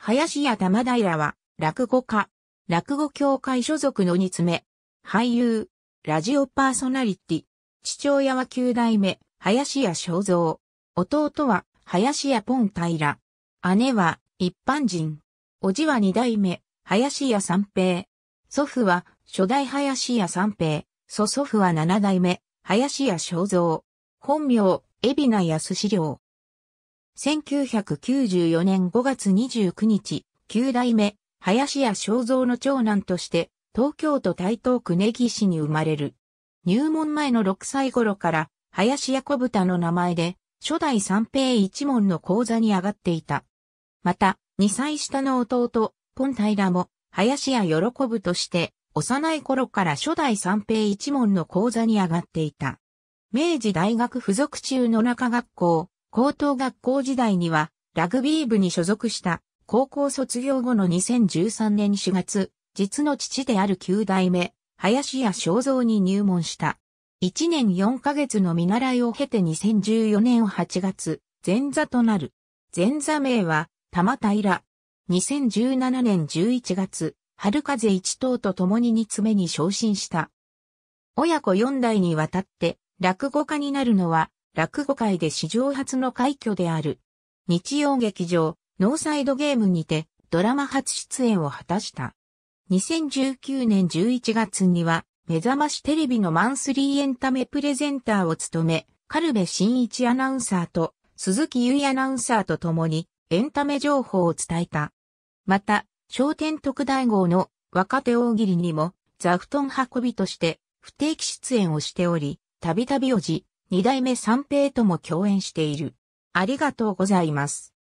林家玉平は、落語家、落語協会所属の二つ目、俳優、ラジオパーソナリティ、父親は九代目、林家正蔵、弟は、林家ポン平、姉は、一般人、おじは二代目、林家三平、祖父は、初代林家三平、祖祖父は七代目、林家正蔵、本名、海老名康志良。1994年5月29日、9代目、林家正蔵の長男として、東京都台東区根岸に生まれる。入門前の6歳頃から、林家小豚の名前で、初代三平一門の講座に上がっていた。また、2歳下の弟、ポンタイラも、林家喜ぶとして、幼い頃から初代三平一門の講座に上がっていた。明治大学附属中野中学校、高等学校時代には、ラグビー部に所属した、高校卒業後の2013年4月、実の父である9代目、林家正蔵に入門した。1年4ヶ月の見習いを経て2014年8月、前座となる。前座名は、玉平。2017年11月、春風一等と共に二つ目に昇進した。親子四代にわたって、落語家になるのは、落語界で史上初の快挙である。日曜劇場、ノーサイドゲームにて、ドラマ初出演を果たした。2019年11月には、目覚ましテレビのマンスリーエンタメプレゼンターを務め、カルベ新一アナウンサーと鈴木優衣アナウンサーと共にエンタメ情報を伝えた。また、商店特大号の若手大喜利にも座布団運びとして不定期出演をしており、たびたびおじ、二代目三平とも共演している。ありがとうございます。